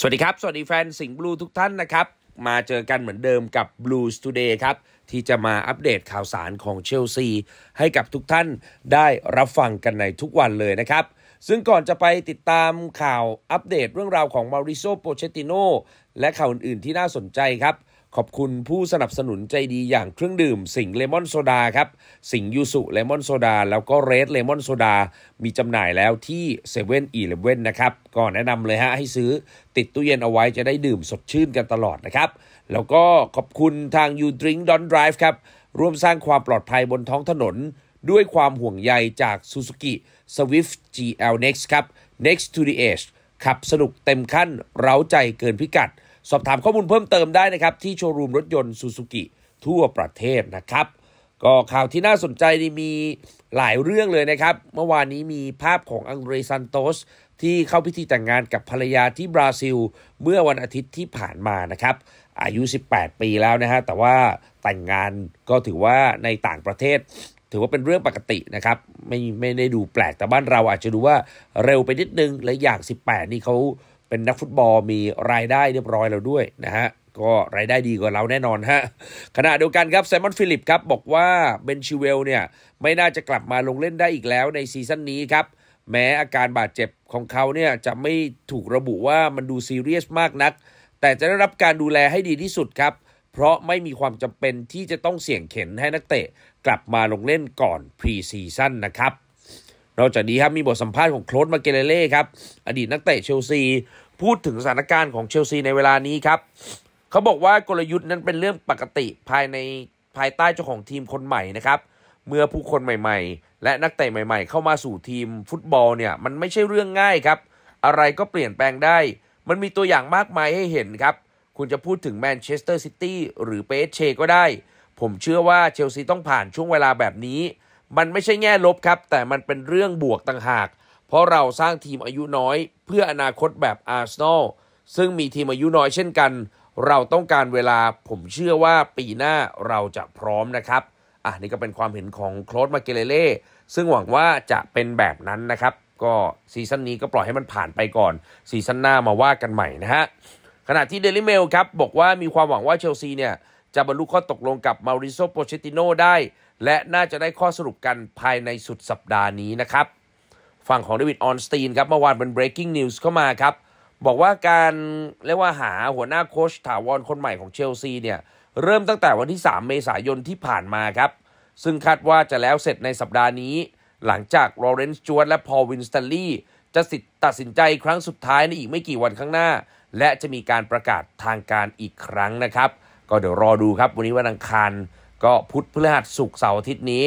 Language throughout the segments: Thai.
สวัสดีครับ สวัสดีแฟนสิงห์บลูทุกท่านนะครับ มาเจอกันเหมือนเดิมกับ Blues Today ครับ ที่จะมาอัปเดตข่าวสารของเชลซีให้กับทุกท่านได้รับฟังกันในทุกวันเลยนะครับ ซึ่งก่อนจะไปติดตามข่าวอัปเดตเรื่องราวของมาริโซโปเชติโนและข่าวอื่น ๆ ที่น่าสนใจครับขอบคุณผู้สนับสนุนใจดีอย่างเครื่องดื่ม สิงเลมอนโซดาครับ สิงยูสุเลมอนโซดา แล้วก็เรดเลมอนโซดา มีจำหน่ายแล้วที่เซเว่นอีเลเว่นนะครับก็แนะนำเลยฮะให้ซื้อ ติดตู้เย็นเอาไว้จะได้ดื่มสดชื่นกันตลอดนะครับ แล้วก็ขอบคุณทาง u Drink Don't Drive ครับร่วมสร้างความปลอดภัยบนท้องถนน ด้วยความห่วงใยจาก Suzuki Swift GL Next ครับ Next to the Edge ขับสนุกเต็มขั้นเร้าใจเกินพิกัดสอบถามข้อมูลเพิ่มเติมได้นะครับ ที่โชว์รูมรถยนต์ซูซูกิ ทั่วประเทศนะครับ ก็ข่าวที่น่าสนใจมีหลายเรื่องเลยนะครับ เมื่อวานนี้มีภาพของอังเดรซันโตส ที่เข้าพิธีแต่งงานกับภรรยาที่บราซิล เมื่อวันอาทิตย์ที่ผ่านมานะครับ อายุ 18 ปีแล้วนะฮะแต่ว่าแต่งงานก็ถือว่าในต่างประเทศ ถือว่าเป็นเรื่องปกตินะครับไม่ไม่ได้ดูแปลกแต่บ้านเราอาจจะดูว่าเร็วไปนิดนึงและอย่าง 18 นี่เขาเป็นนักฟุตบอล มีรายได้เรียบร้อยแล้วด้วยนะฮะ ก็รายได้ดีกว่าเราแน่นอนฮะขณะเดียวกันครับไซมอนฟิลิปครับบอกว่าเบนชิเวลเนี่ยไม่น่าจะกลับมาลงเล่นได้อีกแล้วในซีซั่นนี้ครับ แม้อาการบาดเจ็บของเขาเนี่ยจะไม่ถูกระบุว่ามันดูซีเรียสมากนัก แต่จะได้รับการดูแลให้ดีที่สุดครับเพราะไม่มีความจำเป็นที่จะต้องเสี่ยงเข็นให้นักเตะ กลับมาลงเล่นก่อนพรีซีซั่นนะครับนอกจากนี้ครับมีบทสัมภาษณ์ของโคลดมาเกเรเล่ครับอดีตนักเตะเชลซี พูดถึงสถานการณ์ของเชลซีในเวลานี้ครับ เขาบอกว่ากลยุทธ์นั้นเป็นเรื่องปกติภายในภายใต้เจ้าของทีมคนใหม่นะครับเมื่อผู้คนใหม่ๆ และนักเตะใหม่ๆ เข้ามาสู่ทีมฟุตบอลเนี่ยมันไม่ใช่เรื่องง่ายครับ อะไรก็เปลี่ยนแปลงได้ มันมีตัวอย่างมากมายให้เห็นครับคุณจะพูดถึงแมนเชสเตอร์ซิตี้หรือเปเชก็ได้ ผมเชื่อว่าเชลซีต้องผ่านช่วงเวลาแบบนี้มันไม่ใช่แง่ลบครับ แต่มันเป็นเรื่องบวกต่างหาก เพราะเราสร้างทีมอายุน้อย เพื่ออนาคตแบบอาร์เซนอลซึ่งมีทีมอายุน้อยเช่นกัน เราต้องการเวลาผมเชื่อว่าปีหน้าเราจะพร้อมนะครับ อ่ะ นี่ก็เป็นความเห็นของโคลดมาเกเลเล่ซึ่งหวังว่าจะเป็นแบบนั้นนะครับ ก็ซีซั่นนี้ก็ปล่อยให้มันผ่านไปก่อนซีซั่นหน้ามาว่ากันใหม่นะฮะขณะที่เดลิเมลครับบอกว่ามีความหวังว่าเชลซีเนี่ยจะบรรลุข้อตกลงกับมาริโซโปเชติโนได้ และน่าจะได้ข้อสรุปกันภายในสุดสัปดาห์นี้นะครับ ฝั่งของเดวิดออนสตีนครับเมื่อวานเป็น breaking news เข้ามาครับ บอกว่าการเรียกว่าหาหัวหน้าโคชถาวรคนใหม่ของเชลซีเนี่ยเริ่มตั้งแต่วันที่ 3 เมษายนที่ผ่านมาครับ ซึ่งคาดว่าจะแล้วเสร็จในสัปดาห์นี้ หลังจากลอเรนซ์จวนและพอลวินสตันลีย์จะตัดสินใจครั้งสุดท้ายในอีกไม่กี่วันข้างหน้า และจะมีการประกาศทางการอีกครั้งนะครับก็เดี๋ยวรอดูครับวันนี้วันอังคารก็พุธพฤหัสศุกร์เสาร์อาทิตย์นี้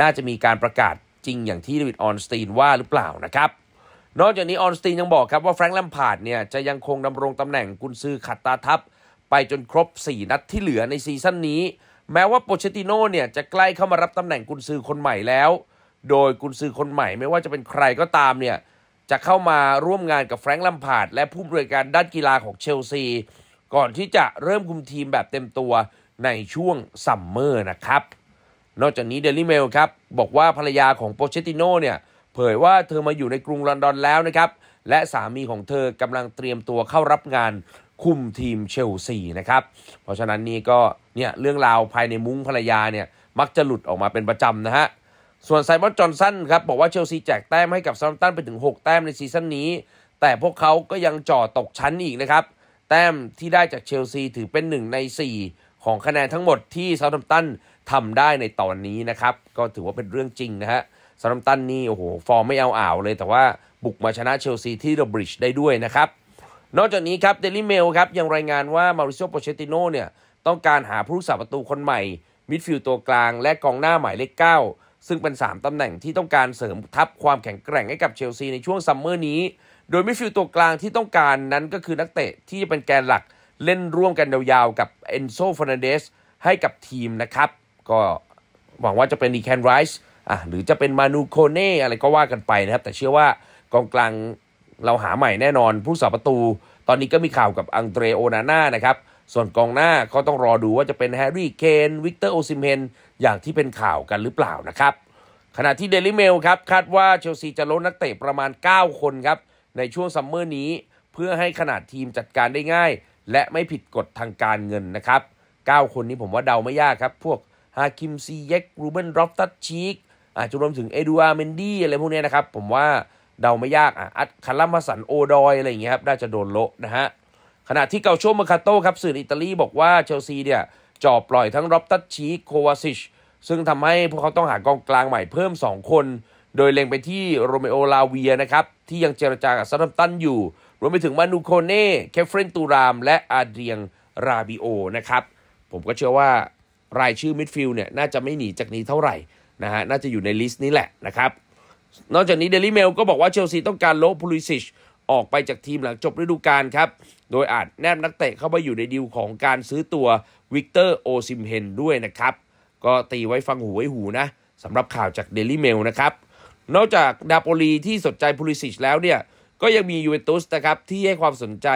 น่าจะมีการประกาศจริงอย่างที่เดวิดออนสตีนว่าหรือเปล่านะครับ นอกจากนี้ออนสตีนยังบอกครับว่าแฟรงค์ลัมพาร์ดเนี่ยจะยังคงดำรงตำแหน่งกุนซือขัดตาทัพ ไปจนครบ 4 นัดที่เหลือในซีซั่นนี้ แม้ว่าโปเชติโน่เนี่ยจะใกล้เข้ามารับตำแหน่งกุนซือคนใหม่แล้วโดยกุนซือคนใหม่ ไม่ว่าจะเป็นใครก็ตามเนี่ยจะเข้ามาร่วมงานกับแฟรงค์ลัมพาร์ดและผู้บริการด้านกีฬาของเชลซีก่อนที่จะเริ่มคุมทีมแบบเต็มตัวในช่วงซัมเมอร์นะครับ นอกจากนี้เดลี่เมลครับบอกว่าภรรยาของโปเชติโนเนี่ยเผยว่าเธอมาอยู่ในกรุงลอนดอนแล้วนะครับ และสามีของเธอกำลังเตรียมตัวเข้ารับงานคุมทีมเชลซีนะครับ เพราะฉะนั้นนี่ก็เนี่ยเรื่องราวภายในมุ้งภรรยาเนี่ยมักจะหลุดออกมาเป็นประจำนะฮะ ส่วนไซมอนจอนสันครับ บอกว่าเชลซีแจกแต้มให้กับซัมตันไปถึง 6 แต้มในซีซั่นนี้ แต่พวกเขาก็ยังจ่อตกชั้นอีกนะครับแต้มที่ได้จากเชลซีถือเป็นหนึ่งใน 4 ของคะแนนทั้งหมดที่เซาท์แมปตันทำได้ในตอนนี้นะครับ ก็ถือว่าเป็นเรื่องจริงนะฮะเซาท์แฮมปตันนี่ โอ้โหฟอร์มไม่เอาอ่าวเลยแต่ว่าบุกมาชนะเชลซีที่เดอะบริดจ์ได้ด้วยนะครับ นอกจากนี้ ครับเดลี่เมลครับยังรายงานว่ามาริโซโปเชติโนเนี่ย ต้องการหาผู้รักษาประตูคนใหม่มิดฟิลด์ตัวกลาง และกองหน้าหมายเลขเก้าซึ่งเป็น 3ตำแหน่งที่ต้องการเสริมทัพความแข็งแกร่งให้กับเชลซีในช่วงซัมเมอร์นี้โดยมิดฟิลด์ตัวกลางที่ต้องการนั้นก็คือนักเตะที่จะเป็นแกนหลักเล่นร่วมกันยาวๆกับเอนโซฟอนเดสให้กับทีมนะครับ ก็หวังว่าจะเป็นดีแคนไรส์อ่ะหรือจะเป็นมานูโคเน่อะไรก็ว่ากันไปนะครับ แต่เชื่อว่ากองกลางเราหาใหม่แน่นอนผู้สาประตู ตอนนี้ก็มีข่าวกับอังเตรโอนาน่านะครับ ส่วนกองหน้าก็ต้องรอดูว่าจะเป็นแฮร์รี่เคนวิกเตอร์โอซิมเฮนอย่างที่เป็นข่าวกันหรือเปล่านะครับ ขณะที่เดลิเมลครับคาดว่าเชลซีจะลดนักเตะประมาณ9 คนครับในช่วงซัมเมอร์นี้เพื่อให้ขนาดทีมจัดการได้ง่าย และไม่ผิดกฎทางการเงินนะครับ 9 คนนี้ผมว่าเดาไม่ยากครับ พวกฮาคิมซีเยกรูเบนรอฟตัตชีกอาจจะรวมถึงเอดูอาเมนดี้อะไรพวกนี้นะครับ ผมว่า เดาไม่ยากอ่ะอัดคาร์ลมาสันโอดอย อะไรอย่างเงี้ยครับน่าจะโดนโละนะฮะขณะที่เกาโชมาคาโต้ครับสื่ออิตาลีบอกว่าเชลซีเนี่ยจ่อปล่อยทั้งรอบตัดชีกโควาซิชซึ่งทำให้พวกเขาต้องหากองกลางใหม่เพิ่ม2คนโดยเล็งไปที่โรเมโอลาเวียนะครับ ที่ยังเจรจากับซัตัมตันอยู่ รวมไปถึงมานูโคเน่แคฟเฟรนตูราม และอาเดียงราบิโอนะครับ ผมก็เชื่อว่ารายชื่อมิดฟิลด์เนี่ยน่าจะไม่หนีจากนี้เท่าไหร่นะฮะน่าจะอยู่ในลิสต์นี้แหละนะครับ นอกจากนี้เดลี่เมลก็บอกว่าเชลซีต้องการโลพูลิซิชออกไปจากทีมหลังจบฤดูกาลครับ โดยอาจแนบนักเตะเข้าไปอยู่ในดีลของการซื้อตัววิกเตอร์โอซิมเฮนด้วยนะครับ ก็ตีไว้ฟังหูไว้หูนะสำหรับข่าวจากเดลี่เมลนะครับนอกจากนาโปลีที่สนใจพูลิซิชแล้วเนี่ยก็ยังมียูเวนตุสนะครับที่ให้ความสนใจ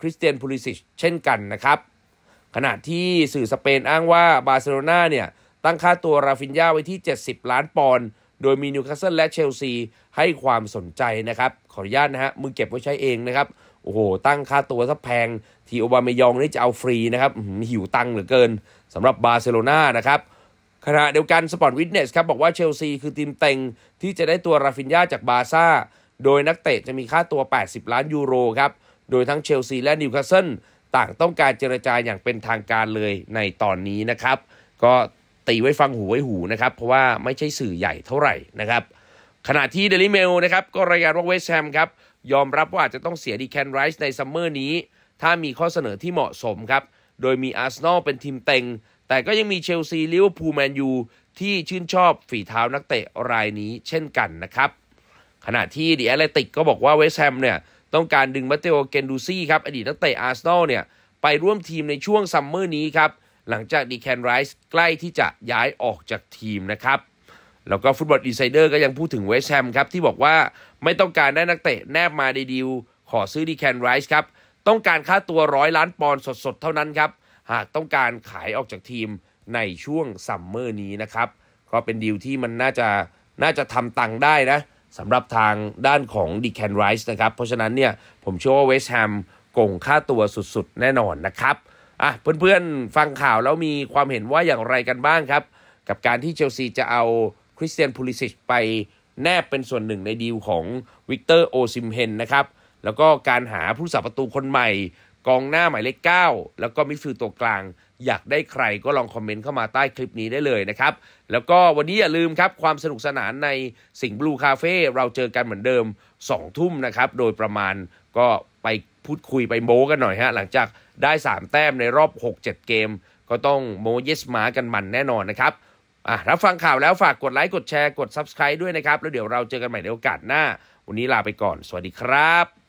คริสเตียนพูลิซิชเช่นกันนะครับขณะที่สื่อสเปน อ้างว่าบาร์เซโลนาเนี่ยตั้งค่าตัวราฟินยาไว้ที่ 70 ล้านปอนด์โดยมีนิวคาสเซิลและเชลซีให้ความสนใจนะครับ ขออนุญาตนะฮะมึงเก็บไว้ใช้เองนะครับ โอ้โห ตั้งค่าตัวซะแพงทีโอบามยองนี่จะเอาฟรีนะครับหิวตังเหลือเกินสำหรับบาร์เซโลนานะครับขณะเดียวกันสปอร์ตวิทเนสครับบอกว่าเชลซีคือทีมเต็งที่จะได้ตัวราฟินญาจากบาซ่าโดยนักเตะจะมีค่าตัว 80 ล้านยูโรครับ โดยทั้งเชลซีและนิวคาสเซิลต่างต้องการเจรจาอย่างเป็นทางการเลยในตอนนี้นะครับ ก็ตีไว้ฟังหูไว้หูนะครับ เพราะว่าไม่ใช่สื่อใหญ่เท่าไหร่นะครับ ขณะที่เดลิเมลนะครับก็รายงานว่าเวสต์แฮมครับยอมรับว่าอาจจะต้องเสียดีแคนไรส์ในซัมเมอร์นี้ถ้ามีข้อเสนอที่เหมาะสมครับโดยมีอาร์เซนอลเป็นทีมเต็งแต่ก็ยังมีเชลซีลิเวอร์พูลแมนยูที่ชื่นชอบฝีเท้านักเตะรายนี้เช่นกันนะครับ ขณะที่ดีแอตเลติกก็บอกว่าเวสแฮมเนี่ยต้องการดึงมาเตโอเกนดูซี่ครับอดีตนักเตะอาร์เซนอลเนี่ยไปร่วมทีมในช่วงซัมเมอร์นี้ครับ หลังจากดีแคนไรส์ใกล้ที่จะย้ายออกจากทีมนะครับ แล้วก็ฟุตบอลดีไซเดอร์ก็ยังพูดถึงเวสแฮมครับที่บอกว่าไม่ต้องการได้นักเตะแนบมาดีดีลขอซื้อดีแคนไรส์ครับต้องการค่าตัวร้อยล้านปอนด์สดๆ เท่านั้นครับหากต้องการขายออกจากทีมในช่วงซัมเมอร์นี้นะครับ ก็เป็นดีลที่มันน่าจะน่าจะทำตังค์ได้นะสำหรับทางด้านของดิแคนไรส์นะครับ เพราะฉะนั้นเนี่ยผมเชื่อว่าเวสต์แฮมกงค่าตัวสุดๆแน่นอนนะครับอ่ะเพื่อนๆ ฟังข่าวแล้วมีความเห็นว่าอย่างไรกันบ้างครับ กับการที่เชลซีจะเอาคริสเตียนพูลิสิชไป แนบเป็นส่วนหนึ่งในดีลของวิกเตอร์โอซิมเฮนนะครับแล้วก็การหาผู้สับประตูคนใหม่กองหน้าหมายเลข9แล้วก็มิดฟิลด์ตัวกลางอยากได้ใครก็ลองคอมเมนต์เข้ามาใต้คลิปนี้ได้เลยนะครับ แล้วก็วันนี้อย่าลืมครับความสนุกสนานในสิงห์บลูคาเฟ่เราเจอกันเหมือนเดิม 2 ทุ่มนะครับ โดยประมาณก็ไปพูดคุยไปโม้กันหน่อยฮะหลังจากได้ 3 แต้มในรอบ 6-7 เกม ก็ต้องโมเยสมา กันมันแน่นอนนะครับอ่ะรับฟังข่าวแล้วฝากกดไลค์กดแชร์กด Subscribe ด้วยนะครับแล้วเดี๋ยวเราเจอกันใหม่ในโอกาสหน้าวันนี้ลาไปก่อน สวัสดีครับ